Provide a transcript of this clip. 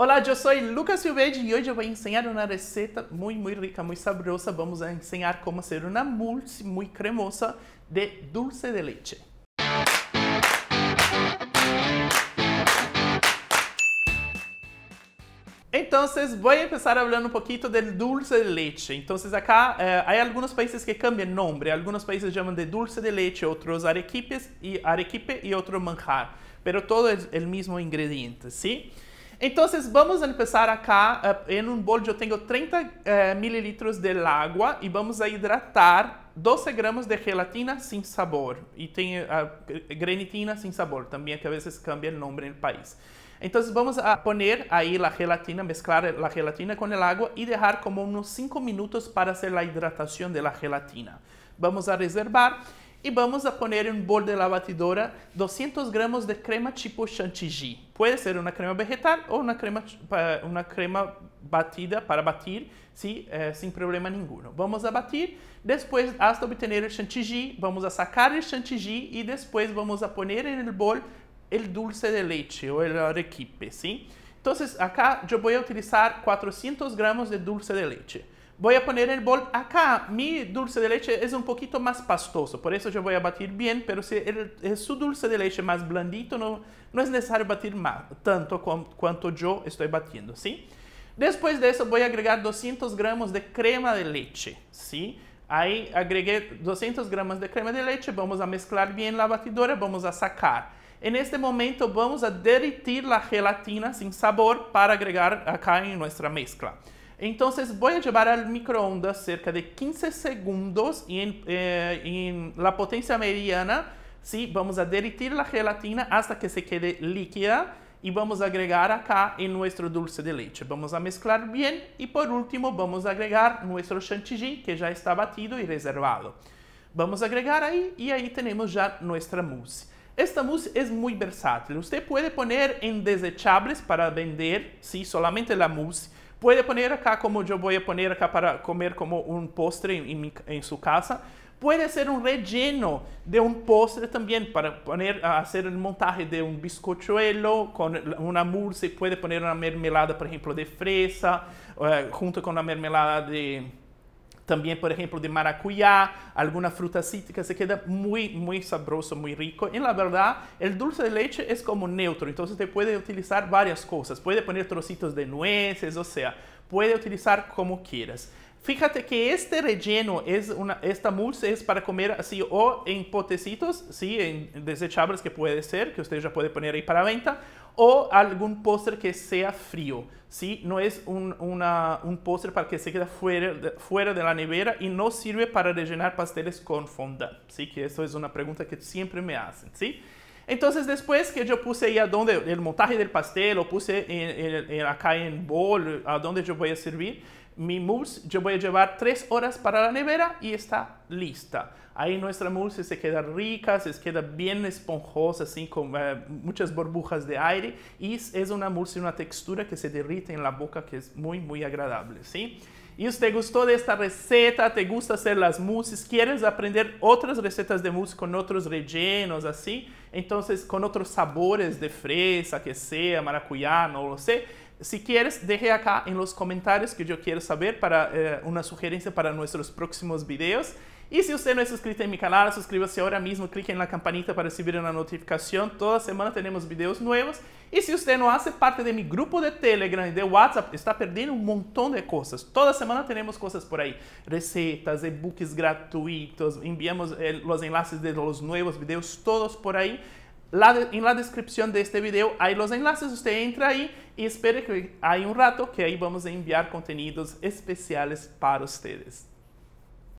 Olá, eu sou Lucas Silveira e hoje eu vou ensinar uma receita muito, muito rica, muito sabrosa. Vamos ensinar como fazer uma mousse muito cremosa de dulce de leite. Então, vou começar falando um pouquinho do dulce de leite. Então, acá, eh, há alguns países que cambiam nome. Alguns países chamam de dulce de leite, outros arequipes e arequipe e outro manjar. mas todo é o mesmo ingrediente, sim? ¿sí? Então, vamos começar aqui eh, em um bolo eu tenho 30 eh, mililitros de água e vamos a hidratar 12 gramas de gelatina sem sabor e tem a eh, grenitina sem sabor também, que a vezes cambia o nome no país. Então, vamos a poner aí a gelatina, mesclar a gelatina com o água e deixar como uns 5 minutos para fazer a hidratação da gelatina. Vamos a reservar e vamos a poner um bol de la batidora 200 gramas de crema tipo chantilly. pode ser uma crema vegetal ou uma crema, uma crema batida para batir sem Eh, problema nenhum Vamos a batir, depois até obter o chantilly, vamos a sacar o chantilly e depois vamos a poner em el bol o dulce de leche o arequipe. sim então acá eu vou utilizar 400 gramas de dulce de leche. Voy a poner el bol acá. Mi dulce de leche es un poquito más pastoso, por eso yo voy a batir bien, pero si es su dulce de leche más blandito, no, no es necesario batir tanto como cuanto yo estoy batiendo, ¿sí? Después de eso voy a agregar 200 gramos de crema de leche, ¿sí? Ahí agregué 200 gramos de crema de leche, vamos a mezclar bien la batidora, vamos a sacar. En este momento vamos a derretir la gelatina sin sabor para agregar acá en nuestra mezcla. Então vocês a llevar al microondas cerca de 15 segundos e, em, eh, en la mediana, sim, vamos a derretir gelatina hasta que se quede líquida e vamos agregar acá em nosso dulce de leche. Vamos a mezclar bem e, por último vamos agregar nuestro chantilly que já está batido e reservado. Vamos agregar aí e aí temos já nuestra mousse. Esta mousse é muito versátil. Você pode poner em desechables para vender, sim, solamente a mousse Pode poner acá como yo voy a poner acá para comer como un postre en, sua en su casa. Puede ser un relleno de un postre también para poner, hacer el montaje de un bizcochuelo con una mousse. Puede poner una mermelada, por ejemplo, de fresa eh, junto con la mermelada de... también, por ejemplo, de maracuyá, alguna fruta cítrica, se queda muy, muy sabroso, muy rico. Y la verdad, el dulce de leche es como neutro, entonces te puede utilizar varias cosas. Puede poner trocitos de nueces, o sea, puede utilizar como quieras. Fíjate que este relleno, es una, esta mousse es para comer así o en potecitos, sí, en desechables que puede ser, que usted ya puede poner ahí para venta, o algún póster que sea frío, sí, no es un, un póster para que se quede fuera de, fuera de la nevera y no sirve para rellenar pasteles con fondant, sí, que eso es una pregunta que siempre me hacen, sí. Entonces, después que yo puse ahí a el montaje del pastel, lo puse en, acá en bol, a donde yo voy a servir, mi mousse yo voy a llevar tres horas para la nevera y está lista. Ahí nuestra mousse se queda rica, se queda bien esponjosa, así con eh, muchas burbujas de aire y es una mousse, una textura que se derrite en la boca que es muy, muy agradable, ¿sí? Y si te gustó de esta receta, te gusta hacer las mousses, quieres aprender otras recetas de mousse con otros rellenos, así, entonces con otros sabores de fresa, que sea, maracuyá, no lo sé, se quieres, deje acá en los comentarios que yo quiero saber para eh, una sugerencia para nuestros próximos videos. Y si usted no es suscrito en mi canal, suscríbase ahora mismo, clique en la campanita para recibir una notificación. Toda semana tenemos videos nuevos. Y si usted no hace parte de mi grupo de Telegram y de WhatsApp, está perdiendo un montón de cosas. Toda semana tenemos cosas por ahí. Recetas, ebooks gratuitos, enviamos eh, los enlaces de los nuevos videos, todos por ahí lá de, en la descripción de este video hay los enlaces, usted entra ahí y espere que hay un rato que ahí vamos a enviar contenidos especiales para ustedes.